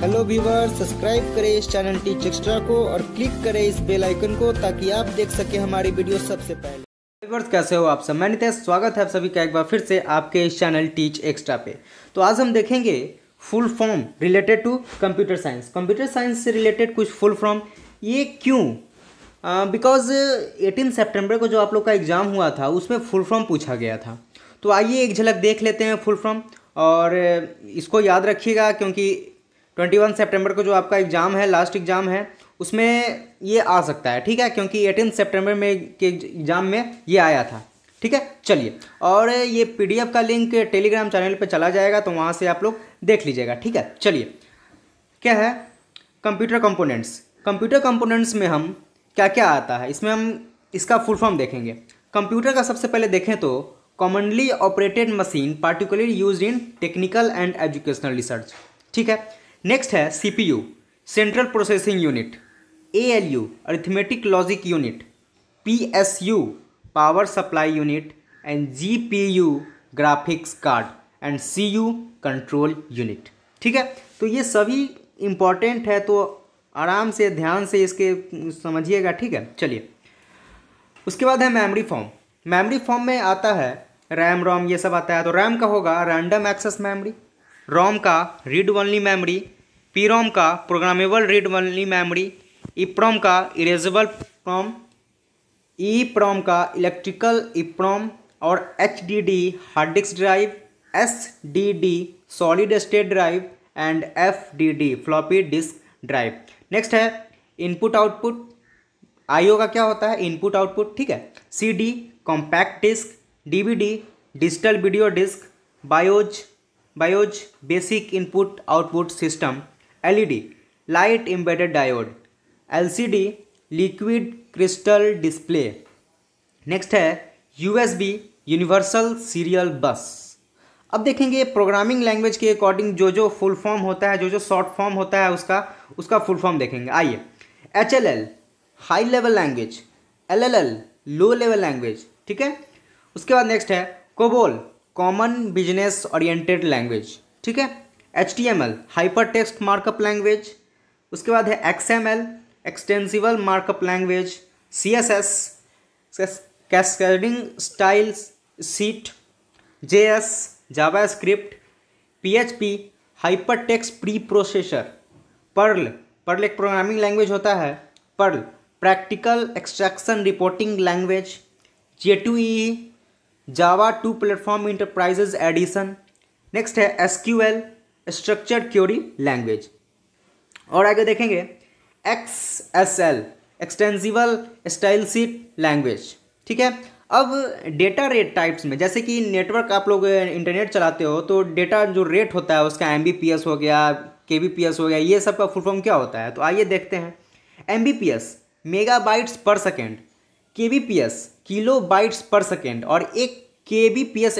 hello viewer subscribe करें इस channel teach extra को और क्लिक करें इस बेल आइकन को ताकि आप देख सकें हमारी वीडियो सबसे पहले व्यूवर्स कैसे हो आप सब मैं नितेश स्वागत है आप सभी का एक बार फिर से आपके इस चैनल टीच एक्स्ट्रा पे तो आज हम देखेंगे full form related to computer science computer science से रिलेटेड कुछ फुल फॉर्म ये क्यों बिकॉज एटीन सेप्टेम्बर को जो आप लोग का एग्ज़ाम हुआ था उसमें फुल फॉर्म पूछा गया था तो आइए एक झलक देख लेते हैं फुल फॉर्म और इसको याद रखिएगा क्योंकि ट्वेंटी वन सेप्टेम्बर को जो आपका एग्ज़ाम है लास्ट एग्ज़ाम है उसमें ये आ सकता है ठीक है क्योंकि एटीन सेप्टेम्बर में के एग्ज़ाम में ये आया था ठीक है चलिए और ये पी का लिंक टेलीग्राम चैनल पर चला जाएगा तो वहाँ से आप लोग देख लीजिएगा ठीक है चलिए क्या है कंप्यूटर कंपोनेंट्स कंप्यूटर कंपोनेंट्स में हम क्या क्या आता है इसमें हम इसका फुल फॉर्म देखेंगे कंप्यूटर का सबसे पहले देखें तो commonly operated machine particular use in technical and educational research ठीक है नेक्स्ट है CPU central processing unit ALU arithmetic logic unit PSU power supply unit and GPU graphics card and CU control unit ठीक है तो ये सभी important है तो आराम से ध्यान से इसके समझिएगा ठीक है चलिए उसके बाद है मेमोरी फॉर्म मेमोरी फॉर्म में आता है रैम रोम ये सब आता है तो रैम का होगा रैंडम एक्सेस मेमोरी रोम का रीड ओनली मेमोरी पीरोम का programmable read only memory EPROM का इरेजेबल प्रोम ई प्रोम का इलेक्ट्रिकल ईप्रॉम और H D D hard disk drive S D D solid state drive and F D D floppy disk drive next है input output IO का क्या होता है input output ठीक है C D compact disc DVD digital video disc BIOS BIOS basic input output system LED light embedded diode LCD liquid crystal display next है USB universal serial bus अब देखेंगे programming language के according जो जो full form होता है जो जो शॉर्ट फॉर्म होता है उसका उसका फुल फॉर्म देखेंगे आइए H L L high level language L L L low level language ठीक है उसके बाद नेक्स्ट है COBOL common business oriented language ठीक है H T M L hyper text markup language उसके बाद है X M L extensible markup language C S S cascading styles sheet J S JavaScript P H P hyper text preprocessor Perl Perl एक programming language होता है Perl practical extraction reporting language J two E Java two platform enterprises edition next है S Q L structure query language और आगे देखेंगे X S L extensible style sheet language ठीक है अब डेटा रेट टाइप्स में जैसे कि नेटवर्क आप लोग इंटरनेट चलाते हो तो डेटा जो रेट होता है उसका एम हो गया के हो गया ये सब का फुल फॉर्म क्या होता है तो आइए देखते हैं एम मेगाबाइट्स पर सेकेंड के किलो बाइट्स पर सेकेंड और एक के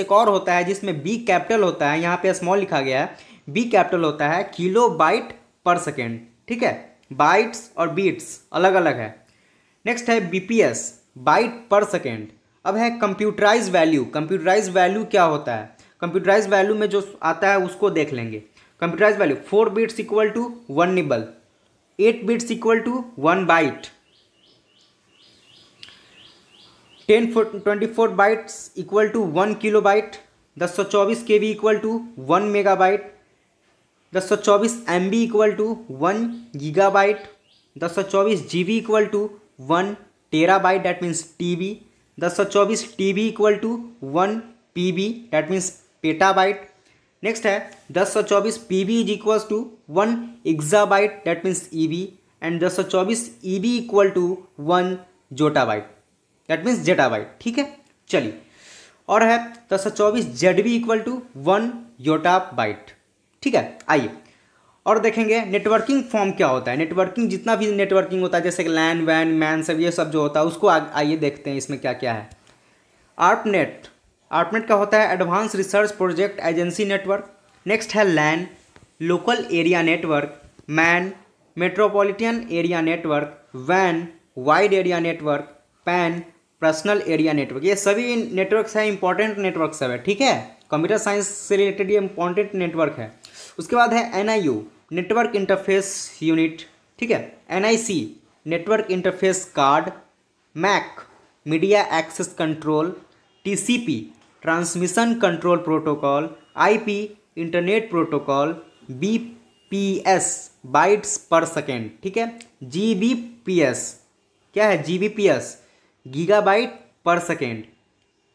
एक और होता है जिसमें बी कैपिटल होता है यहाँ पे स्मॉल लिखा गया है बी कैपिटल होता है किलो बाइट पर सेकेंड ठीक है बाइट्स और बीट्स अलग अलग है नेक्स्ट है बीपीएस बाइट पर सेकेंड अब है कंप्यूटराइज वैल्यू कंप्यूटराइज वैल्यू क्या होता है कंप्यूटराइज वैल्यू में जो आता है उसको देख लेंगे computerise value four bits equal to one nibble eight bits equal to one byte ten twenty four bytes equal to one kilobyte दस सौ चौबीस K B equal to one megabyte दस सौ चौबीस M B equal to one gigabyte दस सौ चौबीस G B equal to one terabyte that means T B दस सौ चौबीस T B equal to one P B that means petabyte next है दस सौ चौबीस P B is equal to one exabyte that means E B and दस सौ चौबीस E B equal to one zettabyte that means zettabyte ठीक है चलिए और है दस सौ चौबीस Z B equal to one yottabyte ठीक है आइए और देखेंगे नेटवर्किंग फॉर्म क्या होता है नेटवर्किंग जितना भी नेटवर्किंग होता है जैसे कि लैन वैन मैन सब ये सब जो होता है उसको आइए देखते हैं इसमें क्या क्या है आर्पनेट आर्पनेट का होता है advance research project agency network next है LAN local area network MAN metropolitan area network वैन wide area network PAN personal area network ये सभी नेटवर्क्स हैं इंपॉर्टेंट नेटवर्क सब है ठीक है कंप्यूटर साइंस से रिलेटेड ये इंपॉर्टेंट नेटवर्क है उसके बाद है एन नेटवर्क इंटरफेस यूनिट ठीक है N network interface card MAC media access control P transmission control protocol IP internet protocol BPS bytes per second ठीक है जीबीपीएस क्या है GBPS gigabyte per second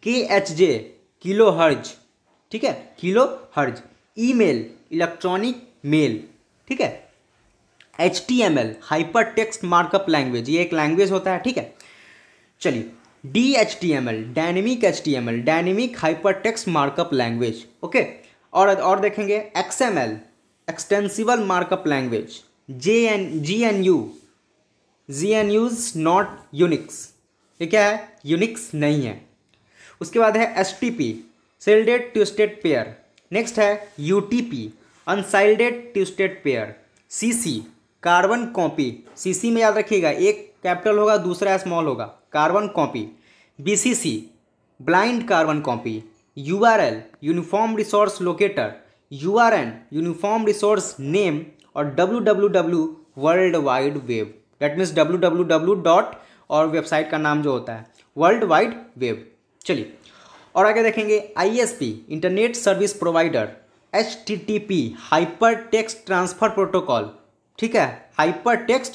K H Z kilohertz ठीक है kilo hertz email electronic mail ठीक है H T M L hyper text markup language ये एक लैंग्वेज होता है ठीक है चलिए D H T M L dynamic H T M L dynamic hyper text markup language okay और और देखेंगे X M L extensible markup language J N G N U G N U's not Unix ये क्या है Unix नहीं है उसके बाद है S T P shielded to state pair next है U T P unshielded twisted pair CC carbon copy CC में याद रखिएगा एक कैपिटल होगा दूसरा स्मॉल होगा carbon copy BCC blind carbon copy URL uniform resource locator URN uniform resource name और W world wide web that means W dot और website का नाम जो होता है वर्ल्ड वाइड वेब चलिए और आगे देखेंगे P internet service provider H T T P hyper text transfer protocol ठीक है hyper text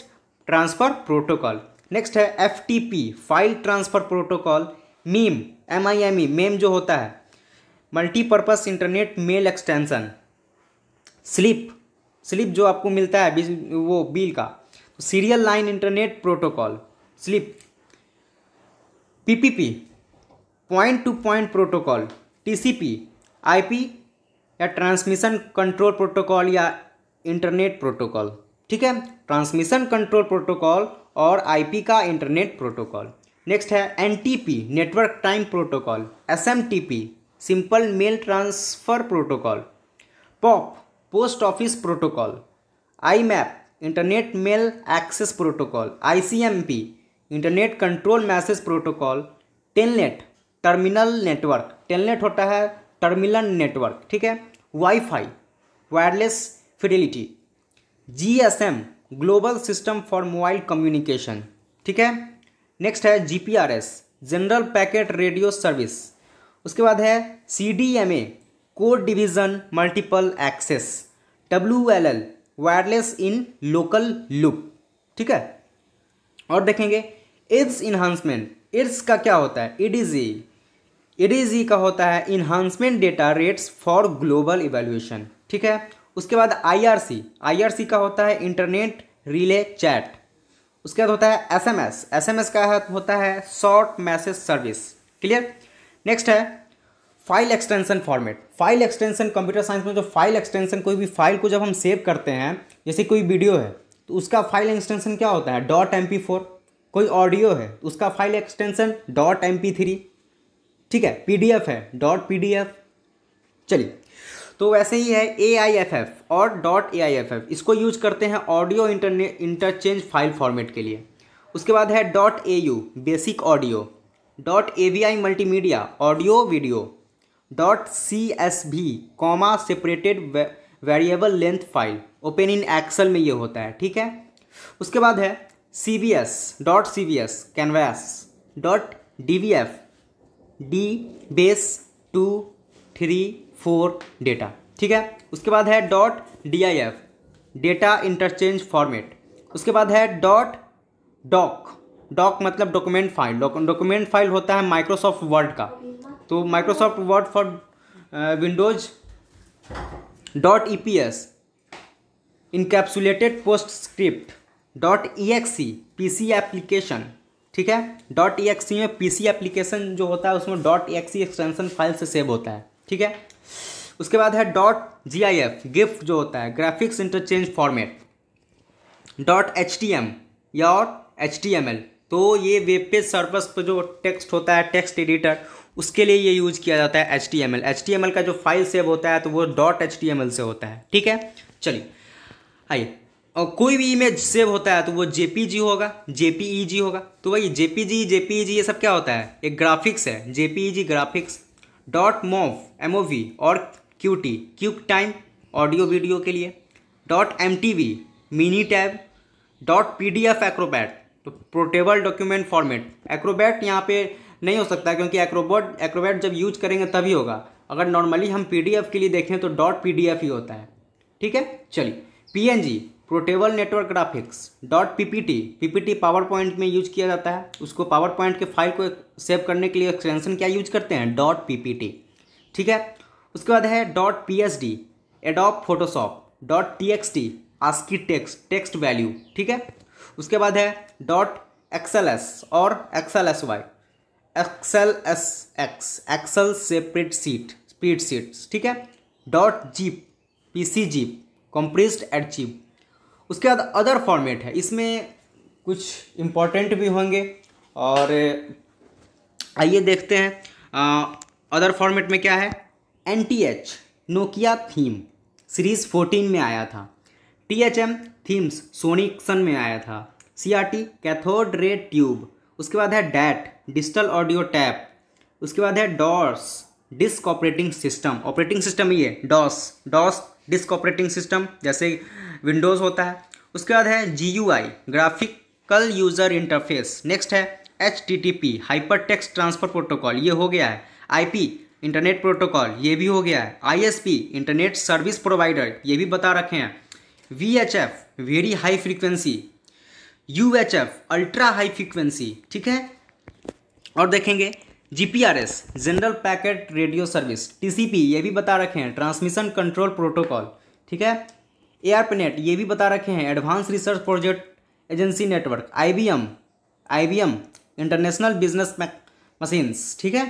transfer protocol next है F T P file transfer protocol MIME M I M E MIME जो होता है multipurpose internet mail extension SLIP SLIP जो आपको मिलता है वो बिल का serial line internet protocol SLIP PPP point to point protocol TCP IP या ट्रांसमिशन कंट्रोल प्रोटोकॉल या इंटरनेट प्रोटोकॉल ठीक है ट्रांसमिशन कंट्रोल प्रोटोकॉल और आईपी का इंटरनेट प्रोटोकॉल नेक्स्ट है NTP network time protocol SMTP simple mail transfer protocol POP post office protocol IMAP internet mail access protocol ICMP internet control message protocol Telnet terminal network Telnet होता है terminal network ठीक है WiFi wireless fidelity G S M global system for mobile communication ठीक है next है G P R S general packet radio service उसके बाद है C D M A code division multiple access W L L wireless in local loop ठीक है और देखेंगे इड्स इन्हांसमेंट इड्स का क्या होता है इड इज ए एडीजी का होता है enhancement data rates for global evaluation ठीक है उसके बाद आईआरसी आईआरसी का होता है इंटरनेट रिले चैट उसके बाद होता है एसएमएस एसएमएस का होता है short message service clear next है file extension format file extension computer science में जो फाइल एक्सटेंशन कोई भी फाइल को जब हम सेव करते हैं जैसे कोई वीडियो है तो उसका फाइल एक्सटेंशन क्या होता है डॉट एम कोई ऑडियो है उसका file extension dot M P three ठीक है पीडीएफ है डॉट पीडीएफ चलिए तो वैसे ही है ए आई एफ एफ और dot A I F F इसको यूज करते हैं ऑडियो इंटरचेंज फाइल फॉर्मेट के लिए उसके बाद है dot A U basic audio dot A V I multimedia audio video dot C S V comma separated variable length file open in Excel में ये होता है ठीक है उसके बाद है C B S dot C B S canvas dot D V F D base two three four data ठीक है उसके बाद है dot D I F data interchange format उसके बाद है डॉट डॉक डॉक मतलब डॉक्यूमेंट फाइल डॉक्यूमेंट फाइल होता है माइक्रोसॉफ्ट वर्ड का तो Microsoft Word for Windows dot E P S encapsulated PostScript dot E X C P C application ठीक है डॉट ई एक्स में पीसी एप्लीकेशन जो होता है उसमें dot E X E extension file से सेव होता है ठीक है उसके बाद है dot G I F gift जो होता है graphics interchange format dot H T M या और एच टी एम एल तो ये वेब पेज सर्वस पर जो टेक्स्ट होता है टेक्स्ट एडिटर उसके लिए ये यूज किया जाता है H T M L H T M L का जो फाइल सेव होता है तो वो dot H T M L से होता है ठीक है चलिए आइए और कोई भी इमेज सेव होता है तो वो जेपीजी होगा जेपीईजी e होगा तो वही जेपीजी जेपीईजी ये सब क्या होता है एक ग्राफिक्स है JPEG graphics dot mov M O V और Q T quick time audio video के लिए dot M T V mini tab dot P D F acrobat तो पोर्टेबल डॉक्यूमेंट फॉर्मेट एक्रोबैट यहाँ पे नहीं हो सकता क्योंकि एक्रोबोट एक्रोबैट जब यूज करेंगे तभी होगा अगर नॉर्मली हम पी डी एफ के लिए देखें तो डॉट पी डी एफ ही होता है ठीक है चलिए P N G portable network graphics dot PPT PPT power point में यूज किया जाता है उसको पावर पॉइंट के फाइल को सेव करने के लिए एक्सटेंशन क्या यूज करते हैं डॉट पीपीटी ठीक है उसके बाद है dot P S D adobe photoshop dot T X T ascii text text value ठीक है उसके बाद है डॉट एक्सल एस और excel S Y excel S X excel separate sheet spread sheet ठीक है dot zip P C zip compressed add zip उसके बाद अदर फॉर्मेट है इसमें कुछ इम्पॉर्टेंट भी होंगे और आइए देखते हैं अदर फॉर्मेट में क्या है N T H Nokia theme series fourteen में आया था टी एच एम थीम्स सोनिक्सन में आया था C R T cathode ray tube उसके बाद है डैट डिजिटल ऑडियो टैप उसके बाद है DOS disk operating system operating system ये DOS DOS disk operating system जैसे विंडोज़ होता है उसके बाद है G U I graphical user interface next है H T T P hyper text transfer protocol ये हो गया है आई पी इंटरनेट प्रोटोकॉल ये भी हो गया है I S P internet service provider ये भी बता रखे हैं V H F very high frequency U H F ultra high frequency ठीक है और देखेंगे GPRS general packet radio service TCP ये भी बता रखे हैं ट्रांसमिशन कंट्रोल प्रोटोकॉल ठीक है एयरपनेट ये भी बता रखे हैं advance research project agency network IBM IBM international business machines ठीक है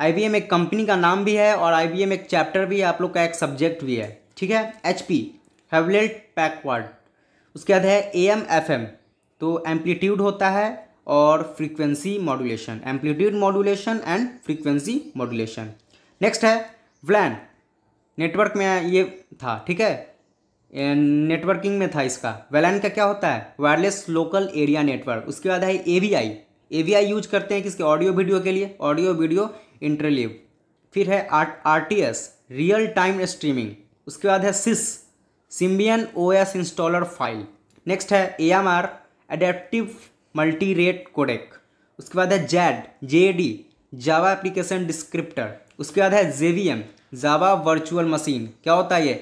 आईबीएम एक कंपनी का नाम भी है और आईबीएम एक चैप्टर भी है आप लोग का एक सब्जेक्ट भी है ठीक है एच पी हेवलेट पैकवर्ड उसके बाद है ए एम एफ एम तो एम्पलीट्यूड होता है और frequency modulation amplitude modulation and frequency modulation next है व्लैन नेटवर्क में ये था ठीक है नेटवर्किंग में था इसका वेलैन का क्या होता है वायरलेस लोकल एरिया नेटवर्क उसके बाद है A V I A V I use करते हैं किसके ऑडियो वीडियो के लिए ऑडियो वीडियो इंटरलिव फिर है R T S real time streaming उसके बाद है SIS Symbian O S installer file next है A M R adaptive multi rate codec उसके बाद है JAD J D Java application descriptor उसके बाद है J V M Java virtual machine क्या होता है ये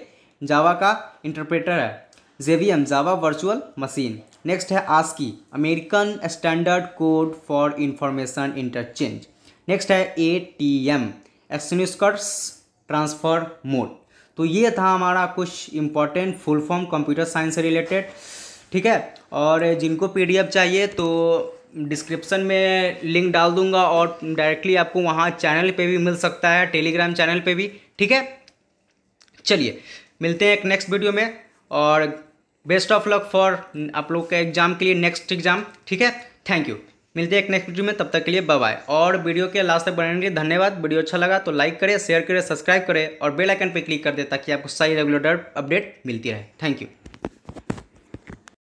जावा का इंटरप्रेटर है J V M Java virtual machine next है ASCII American standard code for information interchange next है A T M asynchronous transfer mode तो ये था हमारा कुछ important full form computer science से रिलेटेड ठीक है और जिनको पी चाहिए तो डिस्क्रिप्शन में लिंक डाल दूंगा और डायरेक्टली आपको वहाँ चैनल पे भी मिल सकता है टेलीग्राम चैनल पे भी ठीक है चलिए मिलते हैं एक नेक्स्ट वीडियो में और बेस्ट ऑफ लक फॉर आप लोग के एग्जाम के लिए नेक्स्ट एग्जाम ठीक है थैंक यू मिलते हैं एक नेक्स्ट वीडियो में तब तक के लिए बाय और वीडियो के लास्ट तक बनाने के लिए धन्यवाद वीडियो अच्छा लगा तो लाइक करें शेयर करें सब्सक्राइब करें और बेलाइकन पर क्लिक कर दे ताकि आपको सही रेगुलर अपडेट मिलती रहे थैंक यू